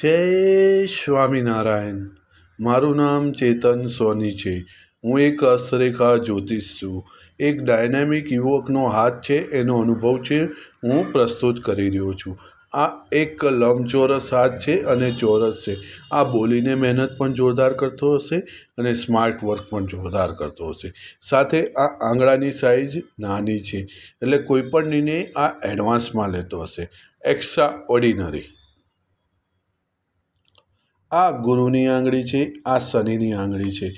જય સ્વામિનારાયણ મારું નામ ચેતન સોની છે હું એક હસ્તરેખા જ્યોતિષ છું એક ડાયનામિક યુવકનો હાથ છે એનો અનુભવ છે હું પ્રસ્તુત કરી રહ્યો છું આ એક લંબચોરસ હાથ છે અને ચોરસ છે આ બોલીને મહેનત પણ જોરદાર કરતો હશે અને સ્માર્ટ વર્ક પણ જોરદાર કરતો હશે સાથે આ આંગળાની સાઇઝ નાની છે એટલે કોઈ પણ નિર્ણય આ એડવાન્સમાં લેતો હશે એક્સ્ટ્રા ઓર્ડિનરી આ ગુરુની આંગળી છે આ શનિની આંગળી છે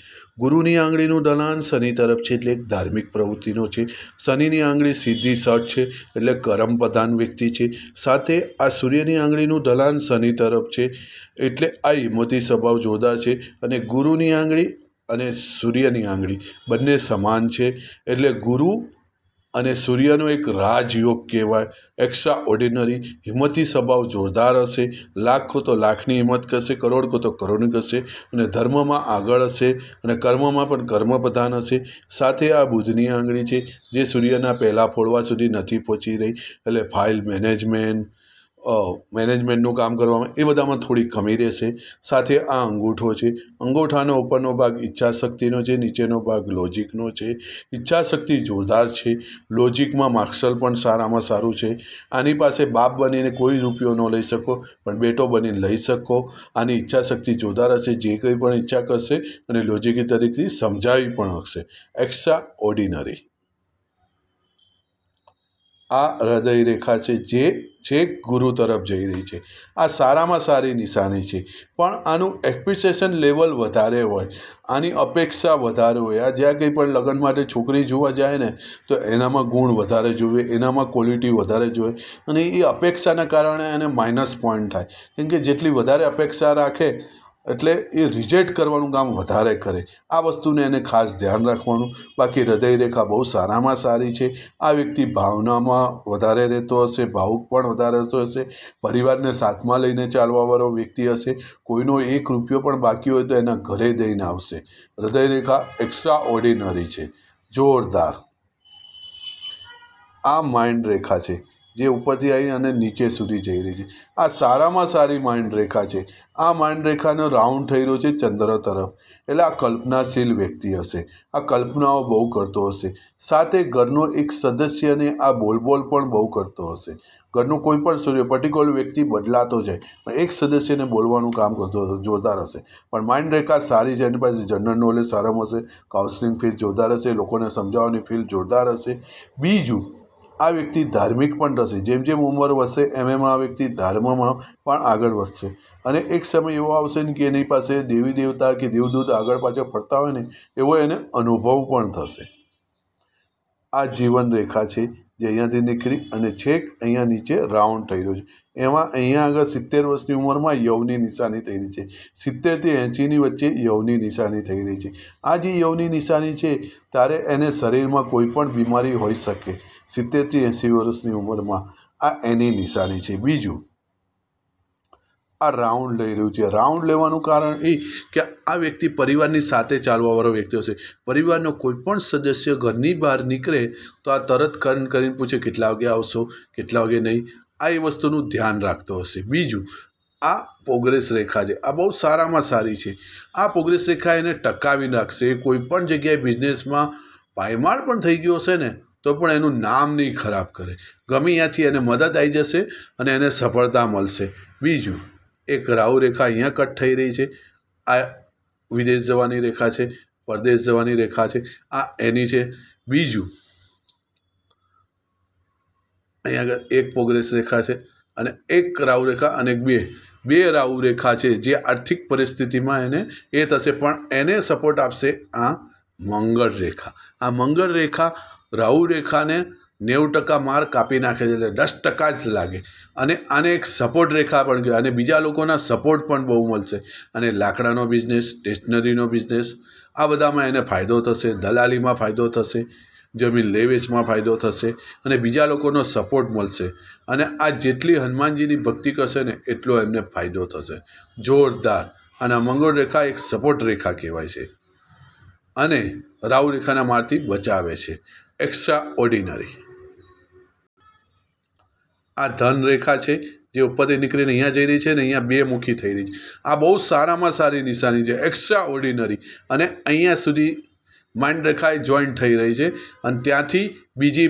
ગુરુની આંગળીનું દલાન શનિ તરફ છે એટલે એક ધાર્મિક પ્રવૃત્તિનો છે શનિની આંગળી સીધી સટ છે એટલે કર્મ પ્રધાન વ્યક્તિ છે સાથે આ સૂર્યની આંગળીનું દલાન શનિ તરફ છે એટલે આ હિંમતી સ્વભાવ જોરદાર છે અને ગુરુની આંગળી અને સૂર્યની આંગળી બંને સમાન છે એટલે ગુરુ અને સૂર્યનો એક રાજયોગ કહેવાય એક્સ્ટ્રા ઓર્ડિનરી હિંમતી સ્વભાવ જોરદાર હશે લાખો તો લાખની હિંમત કરશે કરોડ કો તો કરોડની કરશે અને ધર્મમાં આગળ હશે અને કર્મમાં પણ કર્મ પ્રધાન હશે સાથે આ બુધની આંગળી છે જે સૂર્યના પહેલાં ફોડવા સુધી નથી પહોંચી રહી એટલે ફાઇલ મેનેજમેન્ટ મેનેજમેન્ટનું કામ કરવામાં એ બધામાં થોડી કમી રહેશે સાથે આ અંગૂઠો છે અંગૂઠાનો ઉપરનો ભાગ ઈચ્છાશક્તિનો છે નીચેનો ભાગ લોજિકનો છે ઈચ્છાશક્તિ જોરદાર છે લોજિકમાં માર્ક્સલ પણ સારામાં સારું છે આની પાસે બાપ બનીને કોઈ રૂપિયો ન લઈ શકો પણ બેટો બનીને લઈ શકો આની ઈચ્છાશક્તિ જોરદાર હશે જે કંઈ પણ ઈચ્છા કરશે અને લોજિકી તરીકે સમજાવી પણ હશે એક્સ્ટ્રા ઓર્ડિનરી આ હૃદયરેખા છે જે છેક ગુરુ તરફ જઈ રહી છે આ સારામાં સારી નિશાની છે પણ આનું એક્સપેક્ટેશન લેવલ વધારે હોય આની અપેક્ષા વધારે હોય આ જ્યાં કંઈ પણ લગ્ન માટે છોકરી જોવા જાય ને તો એનામાં ગુણ વધારે જોવે એનામાં ક્વોલિટી વધારે જોઈએ અને એ અપેક્ષાના કારણે એને માઇનસ પોઈન્ટ થાય કેમ કે જેટલી વધારે અપેક્ષા રાખે એટલે એ રિજેક્ટ કરવાનું કામ વધારે કરે આ વસ્તુને એને ખાસ ધ્યાન રાખવાનું બાકી હૃદયરેખા બહુ સારામાં સારી છે આ વ્યક્તિ ભાવનામાં વધારે રહેતો હશે ભાવુક પણ વધારે રહેતો હશે પરિવારને સાથમાં લઈને ચાલવાવાળો વ્યક્તિ હશે કોઈનો એક રૂપિયો પણ બાકી હોય તો એના ઘરે દઈને આવશે હૃદયરેખા એક્સ્ટ્રા ઓર્ડિનરી છે જોરદાર આ માઇન્ડ રેખા છે જે ઉપરથી આવી અને નીચે સુધી જઈ રહી છે આ સારામાં સારી માંડ રેખા છે આ માંડ રેખાનો રાઉન્ડ થઈ રહ્યો છે ચંદ્ર તરફ એટલે આ કલ્પનાશીલ વ્યક્તિ હશે આ કલ્પનાઓ બહુ કરતો હશે સાથે ઘરનો એક સદસ્યને આ બોલબોલ પણ બહુ કરતો હશે ઘરનું કોઈ પણ પર્ટિક્યુલર વ્યક્તિ બદલાતો જાય પણ એક સદસ્યને બોલવાનું કામ કરતો જોરદાર હશે પણ માઇન્ડ રેખા સારી છે એની પાસે જનરલ નોલેજ સારામાં હશે કાઉન્સલિંગ ફીલ જોરદાર હશે લોકોને સમજાવવાની ફીલ જોરદાર હશે બીજું આ વ્યક્તિ ધાર્મિક પણ થશે જેમ જેમ ઉંમર વધશે એમ એમ આ વ્યક્તિ ધર્મમાં પણ આગળ વધશે અને એક સમય એવો આવશે ને કે એની પાસે દેવી દેવતા કે દેવદૂત આગળ પાછળ ફરતા હોય ને એવો એને અનુભવ પણ થશે આ જીવન રેખા છે જે અહીંયાથી નીકળી અને છેક અહીંયા નીચે રાઉન્ડ થઈ રહ્યો છે એમાં અહીંયા આગળ સિત્તેર વર્ષની ઉંમરમાં યવની નિશાની થઈ રહી છે સિત્તેરથી એંશીની વચ્ચે યવની નિશાની થઈ રહી છે આ જે યવની નિશાની છે ત્યારે એને શરીરમાં કોઈ પણ બીમારી હોઈ શકે સિત્તેરથી એંશી વર્ષની ઉંમરમાં આ એની નિશાની છે બીજું આ રાઉન્ડ લઈ રહ્યું છે રાઉન્ડ લેવાનું કારણ એ કે આ વ્યક્તિ પરિવારની સાથે ચાલવાવાળો વ્યક્તિ હશે પરિવારનો કોઈ પણ સદસ્ય ઘરની બહાર નીકળે તો આ તરત કરન કરીને પૂછે કેટલા વાગે આવશો કેટલા વાગે નહીં આ એ વસ્તુનું ધ્યાન રાખતો હશે બીજું આ પ્રોગ્રેસ રેખા છે આ બહુ સારામાં સારી છે આ પ્રોગ્રેસ રેખા એને ટકાવી રાખશે કોઈ પણ જગ્યાએ બિઝનેસમાં પાયમાળ પણ થઈ ગયો હશે ને તો પણ એનું નામ નહીં ખરાબ કરે ગમે ત્યાંથી એને મદદ આવી જશે અને એને સફળતા મળશે બીજું એક રાહુ રેખા અહીંયા કટ થઈ રહી છે આ વિદેશ જવાની રેખા છે પરદેશ જવાની રેખા છે આ એની છે બીજું અહીંયા આગળ એક પ્રોગ્રેસ રેખા છે અને એક રાહુ રેખા અને બે બે રાહુ રેખા છે જે આર્થિક પરિસ્થિતિમાં એને એ થશે પણ એને સપોર્ટ આપશે આ મંગળ રેખા આ મંગળ રેખા રાહુ રેખાને નેવું ટકા માર કાપી નાખે છે એટલે દસ ટકા જ લાગે અને આને એક સપોર્ટ રેખા પણ કહેવાય અને બીજા લોકોના સપોર્ટ પણ બહુ મળશે અને લાકડાનો બિઝનેસ સ્ટેશનરીનો બિઝનેસ આ બધામાં એને ફાયદો થશે દલાલીમાં ફાયદો થશે જમીન લેવેચમાં ફાયદો થશે અને બીજા લોકોનો સપોર્ટ મળશે અને આ જેટલી હનુમાનજીની ભક્તિ કરશે ને એટલો એમને ફાયદો થશે જોરદાર અને મંગળ રેખા એક સપોર્ટ રેખા કહેવાય છે અને રાહુ રેખાના મારથી બચાવે છે એક્સ્ટ્રા ઓર્ડિનરી આ ધન રેખા છે જે ઉપરથી નીકળીને અહીંયા જઈ રહી છે ને અહીંયા બે મુખી થઈ રહી છે આ બહુ સારામાં સારી નિશાની છે એક્સ્ટ્રા ઓર્ડિનરી અને અહીંયા સુધી માંડ રેખા જોઈન્ટ થઈ રહી છે અને ત્યાંથી બીજી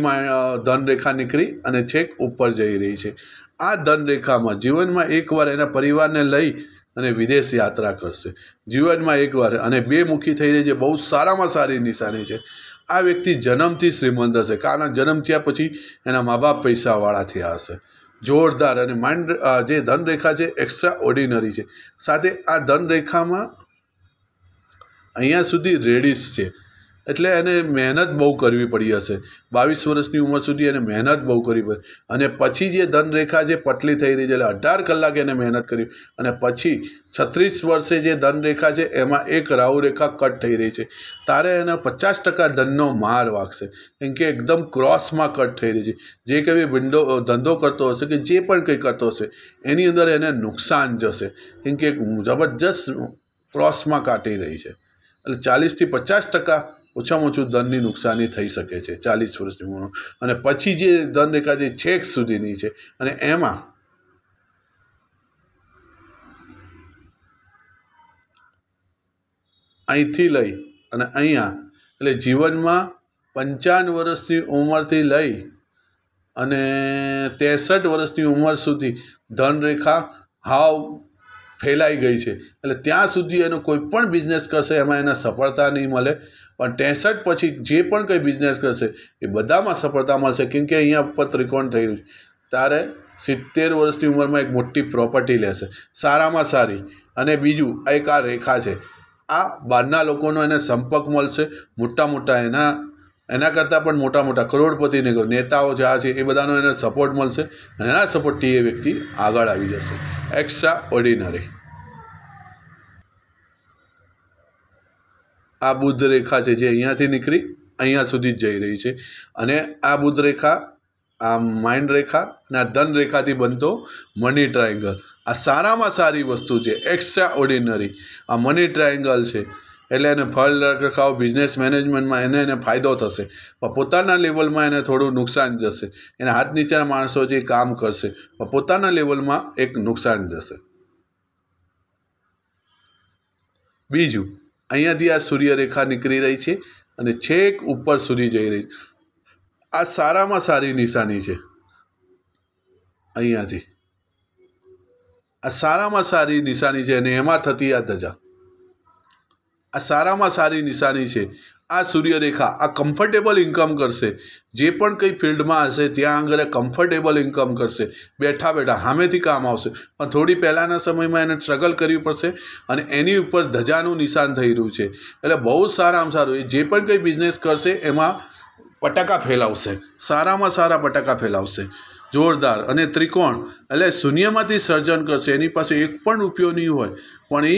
ધનરેખા નીકળી અને છેક ઉપર જઈ રહી છે આ ધનરેખામાં જીવનમાં એકવાર એના પરિવારને લઈ અને વિદેશ યાત્રા કરશે જીવનમાં એકવાર અને બે મુખી થઈ રહી છે બહુ સારામાં સારી નિશાની છે આ વ્યક્તિ જન્મથી શ્રીમંત હશે કારણ જન્મ થયા પછી એના મા બાપ પૈસાવાળા થયા હશે જોરદાર અને માઇન્ડ જે ધનરેખા છે એક્સ્ટ્રા ઓર્ડિનરી છે સાથે આ ધનરેખામાં અહીંયા સુધી રેડિસ છે એટલે એને મહેનત બહુ કરવી પડી હશે બાવીસ વર્ષની ઉંમર સુધી એને મહેનત બહુ કરવી પડી અને પછી જે ધનરેખા જે પટલી થઈ રહી છે એટલે અઢાર કલાક એને મહેનત કરી અને પછી છત્રીસ વર્ષે જે ધનરેખા છે એમાં એક રાહુરેખા કટ થઈ રહી છે તારે એને પચાસ ટકા ધનનો માર વાગશે કેમ કે એકદમ ક્રોસમાં કટ થઈ રહી છે જે કંઈ વિન્ડો ધંધો કરતો હશે કે જે પણ કંઈ કરતો હશે એની અંદર એને નુકસાન જશે કેમ કે જબરજસ્ત ક્રોસમાં કાટી રહી છે એટલે ચાલીસથી પચાસ ટકા ઓછામાં ઓછું ધનની નુકસાની થઈ શકે છે ચાલીસ વર્ષની ઉંમર અને પછી જે ધનરેખા જે છેક સુધીની છે અને એમાં અહીંથી લઈ અને અહીંયા એટલે જીવનમાં પંચાવન વર્ષની ઉંમરથી લઈ અને ત્રેસઠ વર્ષની ઉંમર સુધી ધનરેખા હાવ ખેલાઈ ગઈ છે એટલે ત્યાં સુધી એનો કોઈ પણ બિઝનેસ કરશે એમાં એને સફળતા નહીં મળે પણ 63 પછી જે પણ કોઈ બિઝનેસ કરશે એ બધામાં સફળતા મળશે કારણ કે અહીંયા પત ત્રિકોણ થઈ રહ્યું છે ત્યારે 70 વર્ષની ઉંમરમાં એક મોટી પ્રોપર્ટી લેશે સારામાં સારી અને બીજું આ એક આ રેખા છે આ બહારના લોકોનો એને સંપર્ક મળશે મોટા મોટા એના એના કરતા પણ મોટા મોટા કરોડપતિ ને નેતાઓ જે આ છે એ બધાનો એને સપોર્ટ મળશે અને આ સપોર્ટથી એ વ્યક્તિ આગળ આવી જશે એક્સ્ટ્રા ઓર્ડિનરી આ બુદ્ધ રેખા છે જે અહીંયાથી નીકળી અહીંયા સુધી જ જઈ રહી છે અને આ બુદ્ધ રેખા આ માઇન્ડ રેખા અને આ ધન રેખાથી બનતો મની ટ્રાયેંગલ આ સારામાં સારી વસ્તુ છે એક્સ્ટ્રા ઓર્ડિનરી આ મની ટ્રાયેંગલ છે એટલે એને ફળ રખરખાવ બિઝનેસ મેનેજમેન્ટમાં એને એને ફાયદો થશે પણ પોતાના લેવલમાં એને થોડું નુકસાન જશે એને હાથ નીચેના માણસો જે કામ કરશે પણ પોતાના લેવલમાં એક નુકસાન જશે બીજું અહીંયાથી આ સૂર્યરેખા નીકળી રહી છે અને છેક ઉપર સુધી જઈ રહી છે આ સારામાં સારી નિશાની છે અહીંયાથી આ સારામાં સારી નિશાની છે અને એમાં થતી આ ધજા આ સારામાં સારી નિશાની છે આ સૂર્યરેખા આ કમ્ફર્ટેબલ ઇન્કમ કરશે જે પણ કંઈ ફિલ્ડમાં હશે ત્યાં આગળ કમ્ફર્ટેબલ ઇન્કમ કરશે બેઠા બેઠા સામેથી કામ આવશે પણ થોડી પહેલાંના સમયમાં એને સ્ટ્રગલ કરવી પડશે અને એની ઉપર ધજાનું નિશાન થઈ રહ્યું છે એટલે બહુ જ સારામાં સારું એ જે પણ કંઈ બિઝનેસ કરશે એમાં પટાકા ફેલાવશે સારામાં સારા પટાકા ફેલાવશે જોરદાર અને ત્રિકોણ એટલે શૂન્યમાંથી સર્જન કરશે એની પાસે એક પણ રૂપિયો નહીં હોય પણ એ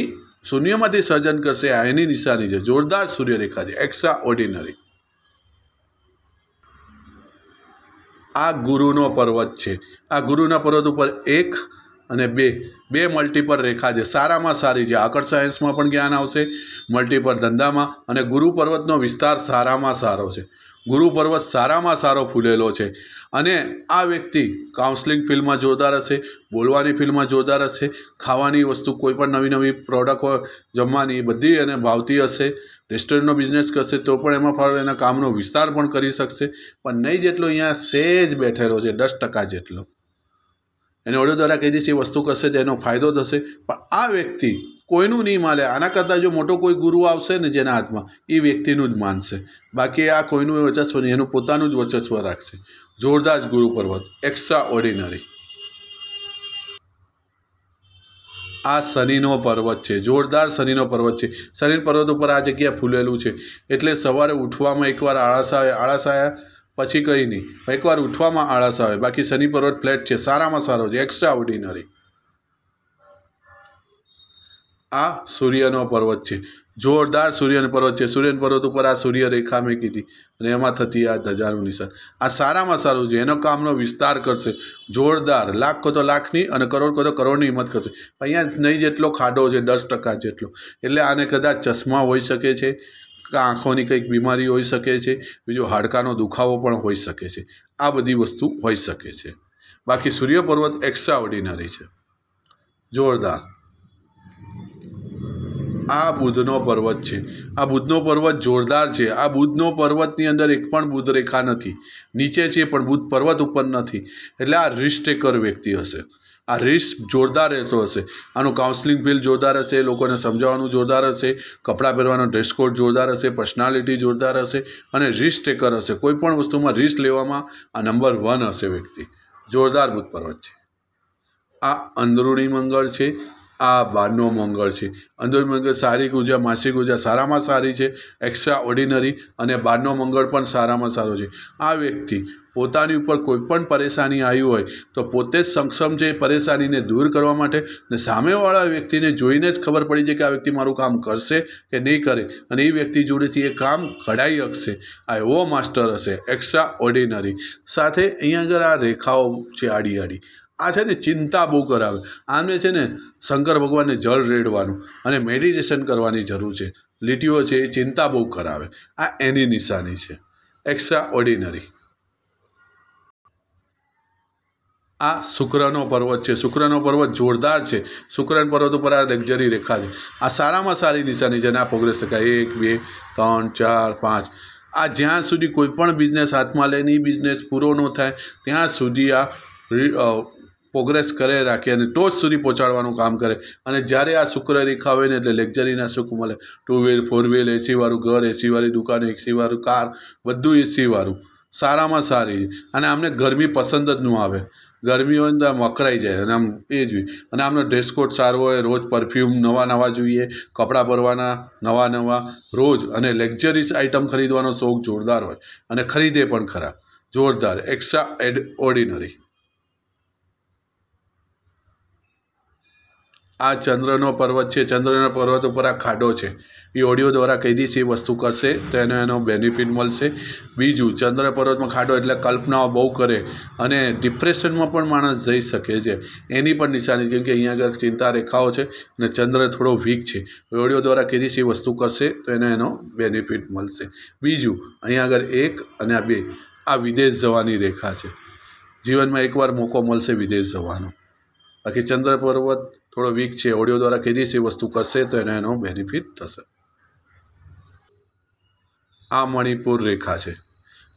શૂન્યમાંથી સર્જન કરશે આ એની નિશાની છે જોરદાર સૂર્યરેખા છે એક્સ્ટ્રા ઓર્ડિનરી આ ગુરુનો પર્વત છે આ ગુરુના પર્વત ઉપર એક અને બે બે મલ્ટીપલ રેખા છે સારામાં સારી છે આકર્ષ સાયન્સમાં પણ જ્ઞાન આવશે મલ્ટીપર ધંધામાં અને ગુરુ પર્વતનો વિસ્તાર સારામાં સારો છે ગુરુ પર્વત સારામાં સારો ફૂલેલો છે અને આ વ્યક્તિ કાઉન્સલિંગ ફિલ્ડમાં જોરદાર હશે બોલવાની ફિલ્ડમાં જોરદાર હશે ખાવાની વસ્તુ કોઈ પણ નવી નવી પ્રોડક્ટ જમવાની બધી એને ભાવતી હશે રેસ્ટોરન્ટનો બિઝનેસ કરશે તો પણ એમાં ફાળો એના કામનો વિસ્તાર પણ કરી શકશે પણ નહીં જેટલો અહીંયા સેજ બેઠેલો છે દસ ટકા જેટલો એને ઓડિયો દ્વારા કહી દઈશ એ વસ્તુ કરશે તો એનો ફાયદો થશે પણ આ વ્યક્તિ કોઈનું નહીં માને આના કરતાં જો મોટો કોઈ ગુરુ આવશે ને જેના હાથમાં એ વ્યક્તિનું જ માનશે બાકી આ કોઈનું વર્ચસ્વ નહીં એનું પોતાનું જ વર્ચસ્વ રાખશે જોરદાર જ ગુરુ પર્વત એક્સ્ટ્રા ઓર્ડિનરી આ શનિનો પર્વત છે જોરદાર શનિનો પર્વત છે શનિ પર્વત ઉપર આ જગ્યા ફૂલેલું છે એટલે સવારે ઉઠવામાં એકવાર આળસ આવે આળસ આવ્યા પછી કંઈ નહીં એકવાર ઉઠવામાં આળસ આવે બાકી શનિ પર્વત ફ્લેટ છે સારામાં સારો છે એક્સ્ટ્રા ઓર્ડિનરી આ સૂર્યનો પર્વત છે જોરદાર સૂર્યનો પર્વત છે સૂર્યન પર્વત ઉપર આ સૂર્યરેખા મેં કીધી અને એમાં થતી આ ધજાનું નિશાન આ સારામાં સારું છે એનો કામનો વિસ્તાર કરશે જોરદાર લાખ લાખો તો લાખની અને કરોડ કો તો કરોડની હિંમત કરશે અહીંયા નહીં જેટલો ખાડો છે દસ ટકા જેટલો એટલે આને કદાચ ચશ્મા હોઈ શકે છે આંખોની કંઈક બીમારી હોઈ શકે છે બીજો હાડકાનો દુખાવો પણ હોઈ શકે છે આ બધી વસ્તુ હોઈ શકે છે બાકી સૂર્ય પર્વત એક્સ્ટ્રા ઓર્ડિનરી છે જોરદાર આ બુધનો પર્વત છે આ બુધનો પર્વત જોરદાર છે આ બુધનો પર્વતની અંદર એક પણ બુધ રેખા નથી નીચે છે પણ બુધ પર્વત ઉપર નથી એટલે આ રિસ્ક વ્યક્તિ હશે આ રિસ્ક જોરદાર રહેતો હશે આનું કાઉન્સલિંગ ફીલ જોરદાર હશે લોકોને સમજાવવાનું જોરદાર હશે કપડાં પહેરવાનો ડ્રેસ કોડ જોરદાર હશે પર્સનાલિટી જોરદાર હશે અને રિસ્ક ટેકર હશે કોઈ પણ વસ્તુમાં રિસ્ક લેવામાં આ નંબર વન હશે વ્યક્તિ જોરદાર બુધ પર્વત છે આ અંદરૂણી મંગળ છે આ બારનો મંગળ છે અંદરનો મંગળ સારી ઉર્જા માસિક ઉર્જા સારામાં સારી છે એક્સ્ટ્રા ઓર્ડિનરી અને બારનો મંગળ પણ સારામાં સારો છે આ વ્યક્તિ પોતાની ઉપર કોઈપણ પરેશાની આવી હોય તો પોતે જ સક્ષમ છે એ પરેશાનીને દૂર કરવા માટે ને સામેવાળા વ્યક્તિને જોઈને જ ખબર પડી જાય કે આ વ્યક્તિ મારું કામ કરશે કે નહીં કરે અને એ વ્યક્તિ જોડેથી એ કામ કઢાઈ શકશે આ એવો માસ્ટર હશે એક્સ્ટ્રા ઓર્ડિનરી સાથે અહીંયા આગળ આ રેખાઓ છે આડી આડી આ છે ને ચિંતા બહુ કરાવે આને છે ને શંકર ભગવાનને જળ રેડવાનું અને મેડિટેશન કરવાની જરૂર છે લીટીઓ છે એ ચિંતા બહુ કરાવે આ એની નિશાની છે એક્સ્ટ્રા ઓર્ડિનરી આ શુક્રનો પર્વત છે શુક્રનો પર્વત જોરદાર છે શુક્રન પર્વત ઉપર આ લક્ઝરી રેખા છે આ સારામાં સારી નિશાની છે અને આ પોગરી શકાય એક બે ત્રણ ચાર પાંચ આ જ્યાં સુધી કોઈ પણ બિઝનેસ હાથમાં લે એ બિઝનેસ પૂરો ન થાય ત્યાં સુધી આ પ્રોગ્રેસ કરે રાખે અને ટોચ સુધી પહોંચાડવાનું કામ કરે અને જ્યારે આ શુક્ર રેખા હોય ને એટલે લક્ઝરીના સુખ મળે ટુ વ્હીલ ફોર વ્હીલ એસીવાળું ઘર એસીવાળી દુકાન એસીવાળું કાર બધું એસીવાળું સારામાં સારી અને આમને ગરમી પસંદ જ ન આવે ગરમી હોય ને તો આમ વકરાઈ જાય અને આમ એ જોઈએ અને આમનો ડ્રેસ કોડ સારો હોય રોજ પરફ્યુમ નવા નવા જોઈએ કપડાં ભરવાના નવા નવા રોજ અને લક્ઝરીસ આઇટમ ખરીદવાનો શોખ જોરદાર હોય અને ખરીદે પણ ખરા જોરદાર એક્સ્ટ્રા એડ ઓર્ડિનરી આ ચંદ્રનો પર્વત છે ચંદ્રના પર્વત ઉપર આ ખાડો છે એ ઓડિયો દ્વારા કહી દીશ એ વસ્તુ કરશે તો એનો એનો બેનિફિટ મળશે બીજું ચંદ્ર પર્વતમાં ખાડો એટલે કલ્પનાઓ બહુ કરે અને ડિપ્રેશનમાં પણ માણસ જઈ શકે છે એની પણ નિશાની કેમ કે અહીંયા આગળ ચિંતા રેખાઓ છે અને ચંદ્ર થોડો વીક છે ઓડિયો દ્વારા કહી દીશ એ વસ્તુ કરશે તો એનો એનો બેનિફિટ મળશે બીજું અહીંયા આગળ એક અને આ બે આ વિદેશ જવાની રેખા છે જીવનમાં એકવાર મોકો મળશે વિદેશ જવાનો બાકી ચંદ્ર પર્વત થોડો વીક છે ઓડિયો દ્વારા કઈ દઈશ વસ્તુ કરશે તો એને એનો બેનિફિટ થશે આ મણિપુર રેખા છે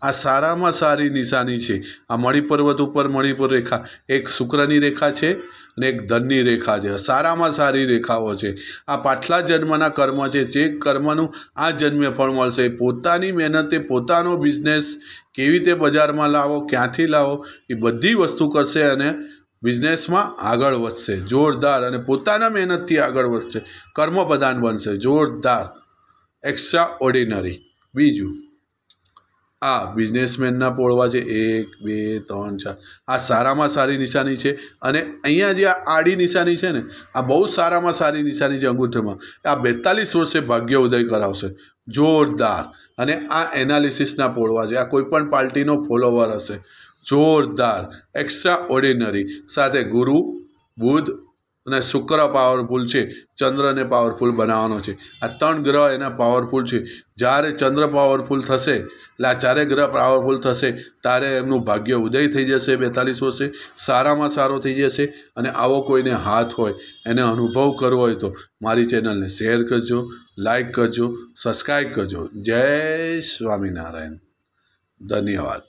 આ સારામાં સારી નિશાની છે આ મણિપર્વત ઉપર મણિપુર રેખા એક શુક્રની રેખા છે અને એક ધનની રેખા છે સારામાં સારી રેખાઓ છે આ પાછલા જન્મના કર્મ છે જે કર્મનું આ જન્મે ફળ મળશે પોતાની મહેનતે પોતાનો બિઝનેસ કેવી રીતે બજારમાં લાવો ક્યાંથી લાવો એ બધી વસ્તુ કરશે અને બિઝનેસમાં આગળ વધશે જોરદાર અને પોતાના મહેનતથી આગળ વધશે કર્મપ્રધાન બનશે જોરદાર એક્સ્ટ્રા ઓર્ડિનરી બીજું આ બિઝનેસમેનના પોળવા છે એક બે ત્રણ ચાર આ સારામાં સારી નિશાની છે અને અહીંયા જે આ આડી નિશાની છે ને આ બહુ સારામાં સારી નિશાની છે અંગૂઠામાં આ બેતાલીસ વર્ષે ભાગ્ય ઉદય કરાવશે જોરદાર અને આ એનાલિસિસના પોળવા છે આ કોઈપણ પાર્ટીનો ફોલોવર હશે જોરદાર એક્સ્ટ્રા ઓર્ડિનરી સાથે ગુરુ બુધ અને શુક્ર પાવરફુલ છે ચંદ્રને પાવરફુલ બનાવવાનો છે આ ત્રણ ગ્રહ એના પાવરફુલ છે જ્યારે ચંદ્ર પાવરફુલ થશે એટલે આ ચારે ગ્રહ પાવરફુલ થશે ત્યારે એમનું ભાગ્ય ઉદય થઈ જશે બેતાલીસ વર્ષે સારામાં સારો થઈ જશે અને આવો કોઈને હાથ હોય એને અનુભવ કરવો હોય તો મારી ચેનલને શેર કરજો લાઈક કરજો સબસ્ક્રાઈબ કરજો જય સ્વામિનારાયણ ધન્યવાદ